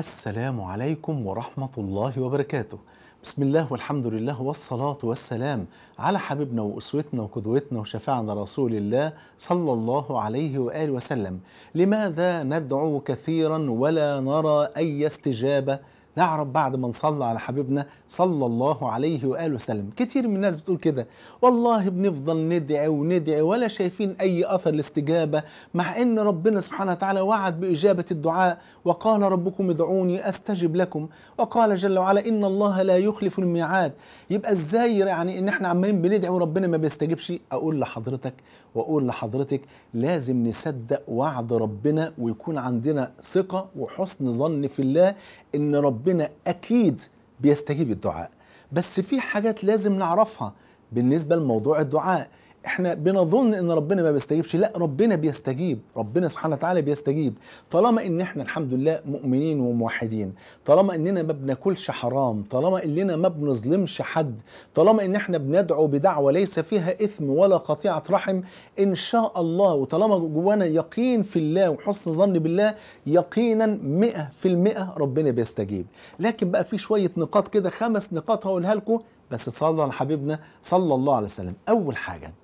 السلام عليكم ورحمة الله وبركاته بسم الله والحمد لله والصلاة والسلام على حبيبنا وأسوتنا وقدوتنا وشفاعنا رسول الله صلى الله عليه وآله وسلم لماذا ندعو كثيرا ولا نرى أي استجابة نعرف بعد ما نصلي على حبيبنا صلى الله عليه واله وسلم كتير من الناس بتقول كده والله بنفضل ندعي وندعي ولا شايفين اي اثر الاستجابه مع ان ربنا سبحانه وتعالى وعد باجابه الدعاء وقال ربكم ادعوني استجب لكم وقال جل وعلا ان الله لا يخلف الميعاد يبقى ازاي يعني ان احنا عمالين بندعي وربنا ما بيستجبش اقول لحضرتك واقول لحضرتك لازم نصدق وعد ربنا ويكون عندنا ثقه وحسن ظن في الله ان ربنا اكيد بيستجيب الدعاء بس في حاجات لازم نعرفها بالنسبه لموضوع الدعاء احنا بنظن ان ربنا ما بيستجيبش لا ربنا بيستجيب ربنا سبحانه وتعالى بيستجيب طالما ان احنا الحمد لله مؤمنين وموحدين طالما اننا ما بناكلش حرام طالما اننا ما بنظلمش حد طالما ان احنا بندعو بدعوه ليس فيها اثم ولا قطيعه رحم ان شاء الله وطالما جوانا يقين في الله وحسن ظن بالله يقينا 100% ربنا بيستجيب لكن بقى في شويه نقاط كده خمس نقاط هقولها لكم بس صلى على حبيبنا صلى الله عليه وسلم اول حاجه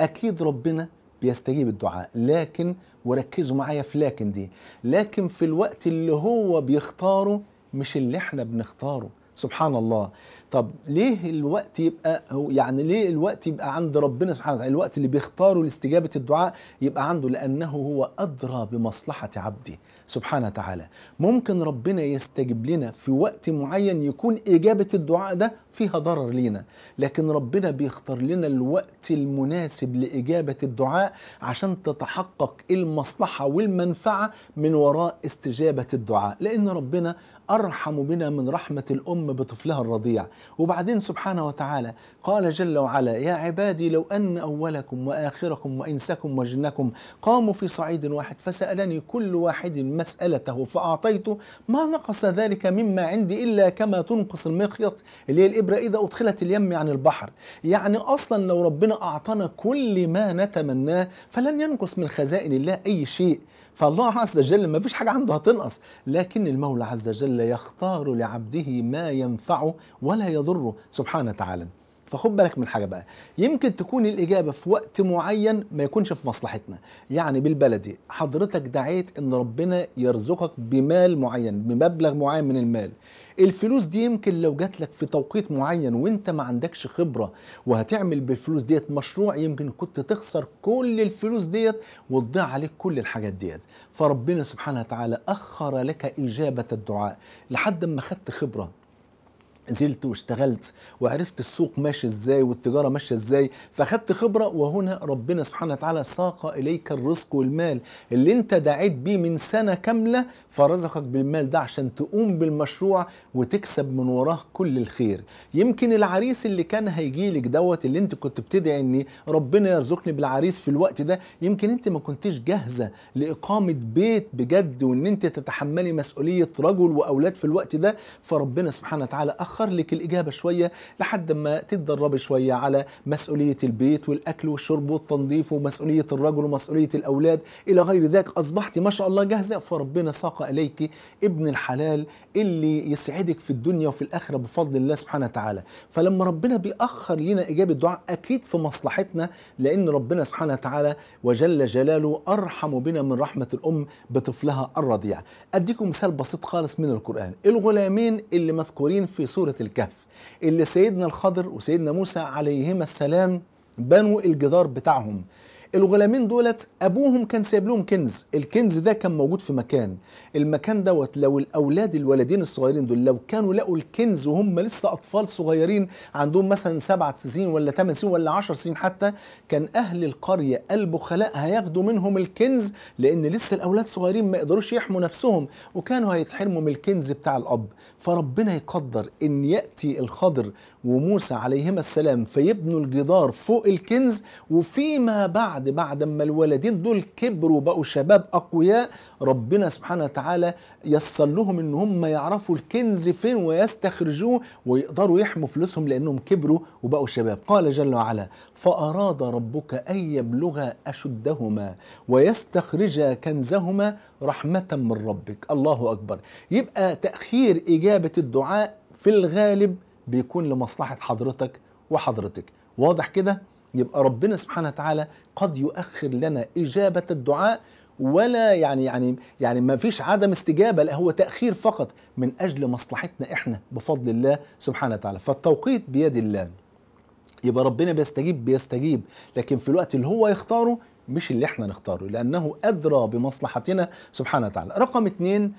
اكيد ربنا بيستجيب الدعاء لكن وركزوا معايا في لكن دي لكن في الوقت اللي هو بيختاره مش اللي احنا بنختاره سبحان الله طب ليه الوقت يبقى هو يعني ليه الوقت يبقى عند ربنا سبحانه وتعالى الوقت اللي بيختاره لاستجابة الدعاء يبقى عنده لأنه هو أدرى بمصلحة عبده سبحانه وتعالى ممكن ربنا يستجب لنا في وقت معين يكون إجابة الدعاء ده فيها ضرر لينا لكن ربنا بيختار لنا الوقت المناسب لإجابة الدعاء عشان تتحقق المصلحة والمنفعة من وراء استجابة الدعاء لأن ربنا أرحم بنا من رحمة الأم بطفلها الرضيع وبعدين سبحانه وتعالى قال جل وعلا يا عبادي لو أن أولكم وآخركم وإنسكم وجنكم قاموا في صعيد واحد فسألني كل واحد مسألته فأعطيته ما نقص ذلك مما عندي إلا كما تنقص المخيط اللي هي الإبرة إذا أدخلت اليم عن البحر يعني أصلا لو ربنا أعطانا كل ما نتمناه فلن ينقص من خزائن الله أي شيء فالله عز وجل ما فيش حاجة عنده هتنقص لكن المولى عز وجل يختار لعبده ما ينفعه ولا يضره سبحانه وتعالى فخد بالك من حاجه بقى يمكن تكون الاجابه في وقت معين ما يكونش في مصلحتنا يعني بالبلدي حضرتك دعيت ان ربنا يرزقك بمال معين بمبلغ معين من المال الفلوس دي يمكن لو جات لك في توقيت معين وانت ما عندكش خبره وهتعمل بالفلوس ديت مشروع يمكن كنت تخسر كل الفلوس ديت وتضيع عليك كل الحاجات ديت فربنا سبحانه وتعالى اخر لك اجابه الدعاء لحد ما خدت خبره نزلت واشتغلت وعرفت السوق ماشي ازاي والتجاره ماشيه ازاي فاخدت خبره وهنا ربنا سبحانه وتعالى ساق اليك الرزق والمال اللي انت دعيت بيه من سنه كامله فرزقك بالمال ده عشان تقوم بالمشروع وتكسب من وراه كل الخير يمكن العريس اللي كان هيجي لك دوت اللي انت كنت بتدعي ان ربنا يرزقني بالعريس في الوقت ده يمكن انت ما كنتش جاهزه لاقامه بيت بجد وان انت تتحملي مسؤوليه رجل واولاد في الوقت ده فربنا سبحانه وتعالى أأخر لك الإجابة شوية لحد ما تتدرب شوية على مسؤولية البيت والأكل والشرب والتنظيف ومسؤولية الرجل ومسؤولية الأولاد إلى غير ذلك أصبحت ما شاء الله جاهزة فربنا ساق إليك ابن الحلال اللي يسعدك في الدنيا وفي الآخرة بفضل الله سبحانه وتعالى فلما ربنا بيأخر لنا إجابة الدعاء أكيد في مصلحتنا لأن ربنا سبحانه وتعالى وجل جلاله أرحم بنا من رحمة الأم بطفلها الرضيع أديكم مثال بسيط خالص من القرآن الغلامين اللي مذكورين في سورة سورة الكهف اللي سيدنا الخضر وسيدنا موسى عليهما السلام بنوا الجدار بتاعهم الغلامين دولت ابوهم كان سايب لهم كنز الكنز ده كان موجود في مكان المكان دوت لو الاولاد الولدين الصغيرين دول لو كانوا لقوا الكنز وهم لسه اطفال صغيرين عندهم مثلا سبعة سنين ولا 8 سنين ولا 10 سنين حتى كان اهل القريه البخلاء هياخدوا منهم الكنز لان لسه الاولاد صغيرين ما يقدروش يحموا نفسهم وكانوا هيتحرموا من الكنز بتاع الاب فربنا يقدر ان ياتي الخضر وموسى عليهما السلام فيبنوا الجدار فوق الكنز وفيما بعد بعد ما الولدين دول كبروا بقوا شباب أقوياء ربنا سبحانه وتعالى يسر لهم إن هم يعرفوا الكنز فين ويستخرجوه ويقدروا يحموا فلوسهم لأنهم كبروا وبقوا شباب قال جل وعلا فأراد ربك أن يبلغ أشدهما ويستخرج كنزهما رحمة من ربك الله أكبر يبقى تأخير إجابة الدعاء في الغالب بيكون لمصلحة حضرتك وحضرتك واضح كده يبقى ربنا سبحانه وتعالى قد يؤخر لنا إجابة الدعاء ولا يعني يعني يعني ما فيش عدم استجابه لا هو تاخير فقط من اجل مصلحتنا احنا بفضل الله سبحانه وتعالى فالتوقيت بيد الله يبقى ربنا بيستجيب بيستجيب لكن في الوقت اللي هو يختاره مش اللي احنا نختاره لانه ادرى بمصلحتنا سبحانه وتعالى رقم اتنين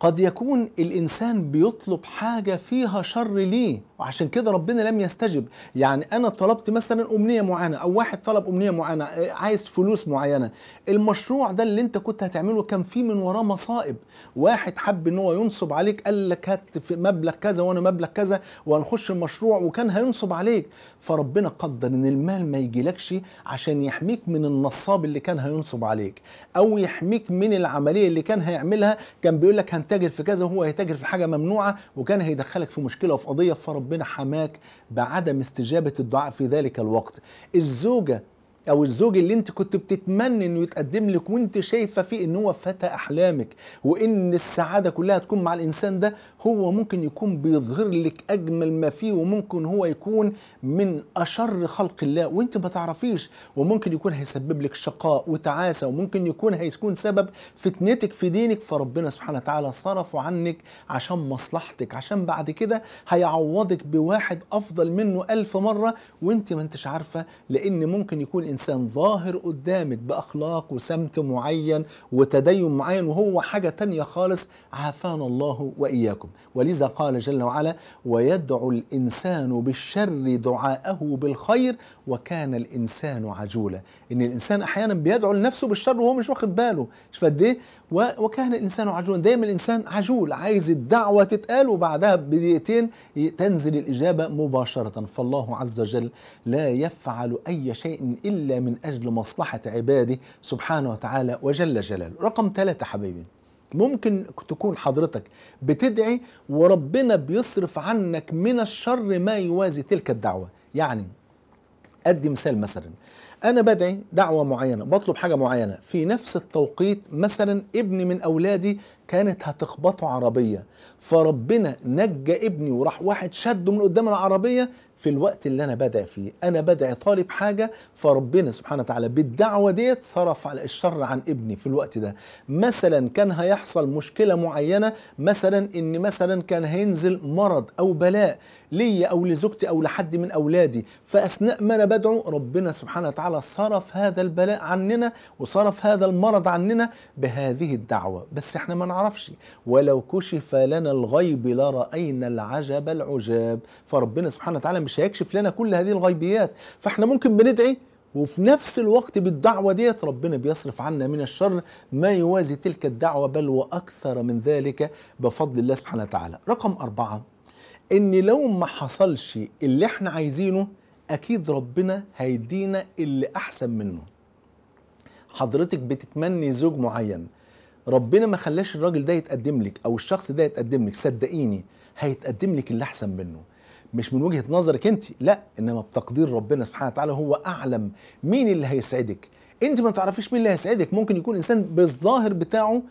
قد يكون الإنسان بيطلب حاجة فيها شر ليه وعشان كده ربنا لم يستجب يعني أنا طلبت مثلا أمنية معينة أو واحد طلب أمنية معينة آه، عايز فلوس معينة المشروع ده اللي أنت كنت هتعمله كان فيه من وراه مصائب واحد حب أن هو ينصب عليك قال لك هات مبلغ كذا وأنا مبلغ كذا وهنخش المشروع وكان هينصب عليك فربنا قدر أن المال ما يجيلكش عشان يحميك من النصاب اللي كان هينصب عليك أو يحميك من العملية اللي كان هيعملها كان بيقول لك هتتاجر في كذا وهو هيتاجر في حاجه ممنوعه وكان هيدخلك في مشكله وفي قضيه فربنا حماك بعدم استجابه الدعاء في ذلك الوقت الزوجه او الزوج اللي انت كنت بتتمنى انه يتقدم لك وانت شايفه فيه ان هو فتى احلامك وان السعاده كلها تكون مع الانسان ده هو ممكن يكون بيظهر لك اجمل ما فيه وممكن هو يكون من اشر خلق الله وانت ما تعرفيش وممكن يكون هيسبب لك شقاء وتعاسه وممكن يكون هيكون سبب فتنتك في دينك فربنا سبحانه وتعالى صرفه عنك عشان مصلحتك عشان بعد كده هيعوضك بواحد افضل منه ألف مره وانت ما انتش عارفه لان ممكن يكون انسان ظاهر قدامك باخلاق وسمت معين وتدين معين وهو حاجه تانية خالص عافانا الله واياكم ولذا قال جل وعلا ويدعو الانسان بالشر دعاءه بالخير وكان الانسان عجولا ان الانسان احيانا بيدعو لنفسه بالشر وهو مش واخد باله مش قد ايه وكان الانسان عجولا دايما الانسان عجول عايز الدعوه تتقال وبعدها بدقيقتين تنزل الاجابه مباشره فالله عز وجل لا يفعل اي شيء الا إلا من أجل مصلحة عباده سبحانه وتعالى وجل جلاله رقم ثلاثة حبيبي ممكن تكون حضرتك بتدعي وربنا بيصرف عنك من الشر ما يوازي تلك الدعوة يعني أدي مثال مثلا أنا بدعي دعوة معينة بطلب حاجة معينة في نفس التوقيت مثلا ابني من أولادي كانت هتخبطه عربية فربنا نجى ابني وراح واحد شده من قدام العربية في الوقت اللي انا بدأ فيه انا بدأ طالب حاجة فربنا سبحانه وتعالى بالدعوة ديت صرف على الشر عن ابني في الوقت ده مثلا كان هيحصل مشكلة معينة مثلا ان مثلا كان هينزل مرض او بلاء ليا او لزوجتي او لحد من اولادي فاثناء ما انا بدعو ربنا سبحانه وتعالى صرف هذا البلاء عننا وصرف هذا المرض عننا بهذه الدعوة بس احنا ما نعرفش ولو كشف لنا الغيب لرأينا العجب العجاب فربنا سبحانه وتعالى مش هيكشف لنا كل هذه الغيبيات فاحنا ممكن بندعي وفي نفس الوقت بالدعوة ديت ربنا بيصرف عنا من الشر ما يوازي تلك الدعوة بل وأكثر من ذلك بفضل الله سبحانه وتعالى رقم أربعة إن لو ما حصلش اللي احنا عايزينه أكيد ربنا هيدينا اللي أحسن منه حضرتك بتتمني زوج معين ربنا ما خلاش الراجل ده يتقدم لك أو الشخص ده يتقدم لك صدقيني هيتقدم لك اللي أحسن منه مش من وجهه نظرك انت لا انما بتقدير ربنا سبحانه وتعالى هو اعلم مين اللي هيسعدك انت ما تعرفيش مين اللي هيسعدك ممكن يكون انسان بالظاهر بتاعه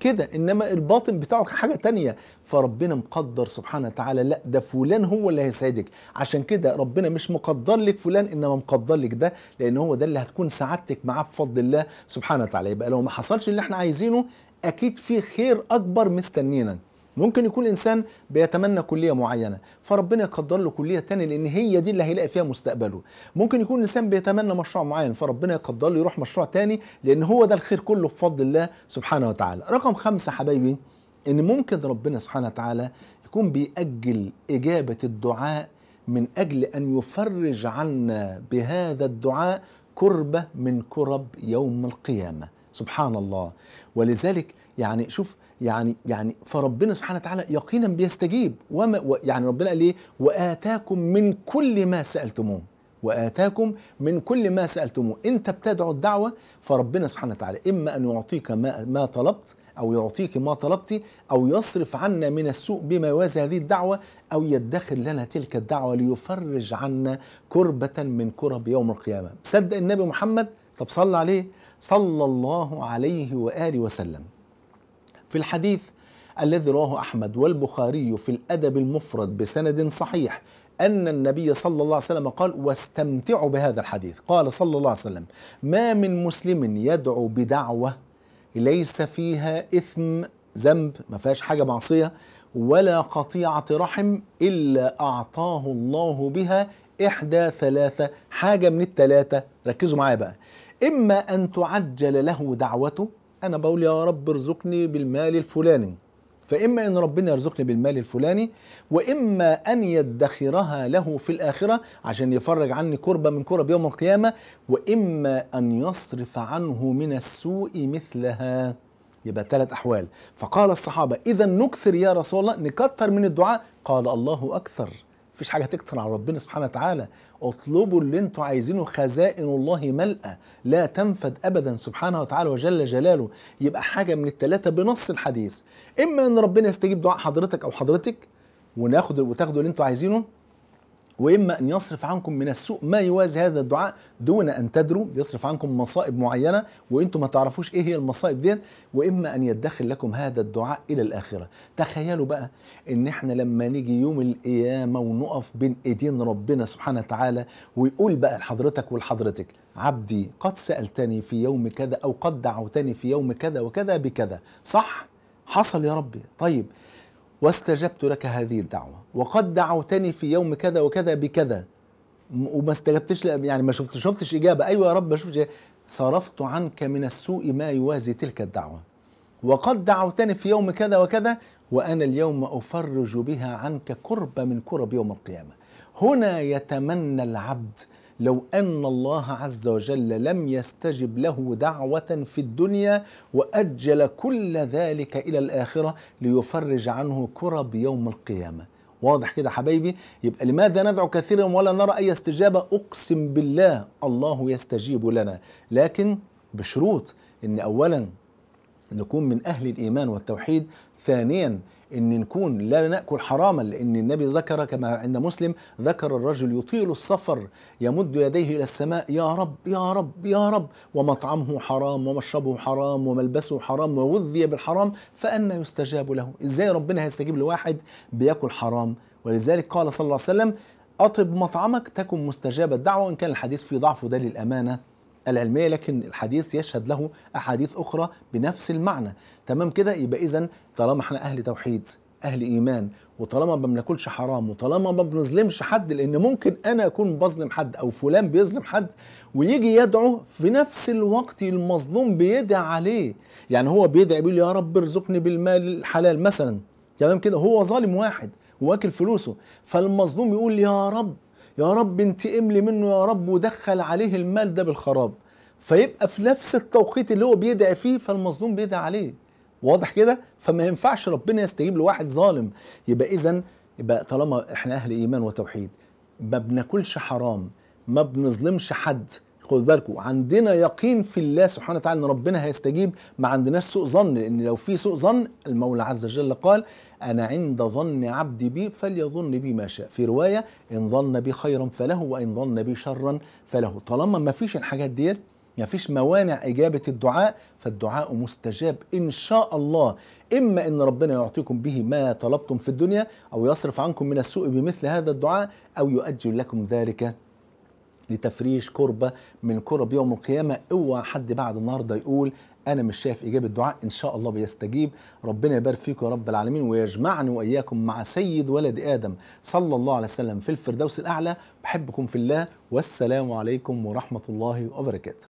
كده انما الباطن بتاعه حاجه تانية فربنا مقدر سبحانه وتعالى لا ده فلان هو اللي هيسعدك عشان كده ربنا مش مقدر لك فلان انما مقدر لك ده لان هو ده اللي هتكون سعادتك معاه بفضل الله سبحانه وتعالى يبقى لو ما حصلش اللي احنا عايزينه اكيد في خير اكبر مستنينا ممكن يكون الانسان بيتمنى كليه معينه فربنا يقدر له كليه تانية لان هي دي اللي هيلاقي فيها مستقبله ممكن يكون الانسان بيتمنى مشروع معين فربنا يقدر له يروح مشروع تاني لان هو ده الخير كله بفضل الله سبحانه وتعالى رقم خمسة حبايبي ان ممكن ربنا سبحانه وتعالى يكون بيأجل اجابه الدعاء من اجل ان يفرج عنا بهذا الدعاء كربه من كرب يوم القيامه سبحان الله ولذلك يعني شوف يعني يعني فربنا سبحانه وتعالى يقينا بيستجيب وما يعني ربنا قال ايه واتاكم من كل ما سالتموه واتاكم من كل ما سالتموه انت بتدعو الدعوه فربنا سبحانه وتعالى اما ان يعطيك ما, ما طلبت او يعطيك ما طلبت او يصرف عنا من السوء بما يوازي هذه الدعوه او يدخر لنا تلك الدعوه ليفرج عنا كربه من كرب يوم القيامه صدق النبي محمد طب صلى عليه صلى الله عليه واله وسلم في الحديث الذي رواه أحمد والبخاري في الأدب المفرد بسند صحيح أن النبي صلى الله عليه وسلم قال واستمتعوا بهذا الحديث قال صلى الله عليه وسلم ما من مسلم يدعو بدعوة ليس فيها إثم ذنب ما فيهاش حاجة معصية ولا قطيعة رحم إلا أعطاه الله بها إحدى ثلاثة حاجة من الثلاثه ركزوا معايا بقى إما أن تعجل له دعوته انا بقول يا رب ارزقني بالمال الفلاني فإما أن ربنا يرزقني بالمال الفلاني وإما أن يدخرها له في الآخرة عشان يفرج عني كربة من كرب يوم القيامة وإما أن يصرف عنه من السوء مثلها يبقى ثلاث أحوال فقال الصحابة إذا نكثر يا رسول الله نكثر من الدعاء قال الله أكثر مفيش حاجه تكتر على ربنا سبحانه وتعالى اطلبوا اللي انتوا عايزينه خزائن الله ملأى لا تنفد ابدا سبحانه وتعالى وجل جلاله يبقى حاجه من الثلاثه بنص الحديث اما ان ربنا يستجيب دعاء حضرتك او حضرتك وناخد وتاخدوا اللي انتوا عايزينه واما ان يصرف عنكم من السوء ما يوازي هذا الدعاء دون ان تدروا يصرف عنكم مصائب معينه وانتم ما تعرفوش ايه هي المصائب ديت واما ان يدخل لكم هذا الدعاء الى الاخره تخيلوا بقى ان احنا لما نيجي يوم القيامه ونقف بين ايدين ربنا سبحانه وتعالى ويقول بقى لحضرتك ولحضرتك عبدي قد سالتني في يوم كذا او قد دعوتني في يوم كذا وكذا بكذا صح حصل يا ربي طيب واستجبت لك هذه الدعوة وقد دعوتني في يوم كذا وكذا بكذا وما استجبتش يعني ما شفت شفتش إجابة أيوة يا رب ما شفتش صرفت عنك من السوء ما يوازي تلك الدعوة وقد دعوتني في يوم كذا وكذا وأنا اليوم أفرج بها عنك كرب من كرب يوم القيامة هنا يتمنى العبد لو أن الله عز وجل لم يستجب له دعوة في الدنيا وأجل كل ذلك إلى الآخرة ليفرج عنه كرب يوم القيامة واضح كده حبايبي يبقى لماذا ندعو كثيرا ولا نرى أي استجابة أقسم بالله الله يستجيب لنا لكن بشروط أن أولا نكون من أهل الإيمان والتوحيد ثانيا ان نكون لا ناكل حراما لان النبي ذكر كما عند مسلم ذكر الرجل يطيل السفر يمد يديه الى السماء يا رب يا رب يا رب ومطعمه حرام ومشربه حرام وملبسه حرام وغذي بالحرام فان يستجاب له ازاي ربنا هيستجيب لواحد بياكل حرام ولذلك قال صلى الله عليه وسلم اطب مطعمك تكن مستجاب الدعوه وان كان الحديث فيه ضعف ده للامانه العلميه لكن الحديث يشهد له احاديث اخرى بنفس المعنى تمام كده يبقى اذا طالما احنا اهل توحيد اهل ايمان وطالما ما بناكلش حرام وطالما ما بنظلمش حد لان ممكن انا اكون بظلم حد او فلان بيظلم حد ويجي يدعو في نفس الوقت المظلوم بيدعي عليه يعني هو بيدعي بيقول يا رب ارزقني بالمال الحلال مثلا تمام كده هو ظالم واحد واكل فلوسه فالمظلوم يقول يا رب يا رب انتقم لي منه يا رب ودخل عليه المال ده بالخراب فيبقى في نفس التوقيت اللي هو بيدعي فيه فالمظلوم بيدعي عليه واضح كده فما ينفعش ربنا يستجيب لواحد ظالم يبقى اذا يبقى طالما احنا اهل ايمان وتوحيد ما بناكلش حرام ما بنظلمش حد خد بالكوا عندنا يقين في الله سبحانه وتعالى ان ربنا هيستجيب ما عندناش سوء ظن لان لو في سوء ظن المولى عز وجل قال أنا عند ظن عبدي بي فليظن بي ما شاء في رواية إن ظن بي خيرا فله وإن ظن بي شرا فله طالما ما فيش الحاجات ديت ما فيش موانع إجابة الدعاء فالدعاء مستجاب إن شاء الله إما إن ربنا يعطيكم به ما طلبتم في الدنيا أو يصرف عنكم من السوء بمثل هذا الدعاء أو يؤجل لكم ذلك لتفريش كربة من كرب يوم القيامة اوعى حد بعد النهاردة يقول انا مش شايف اجابه دعاء ان شاء الله بيستجيب ربنا يبارك فيكم يا رب العالمين ويجمعني واياكم مع سيد ولد ادم صلى الله عليه وسلم في الفردوس الاعلى بحبكم في الله والسلام عليكم ورحمه الله وبركاته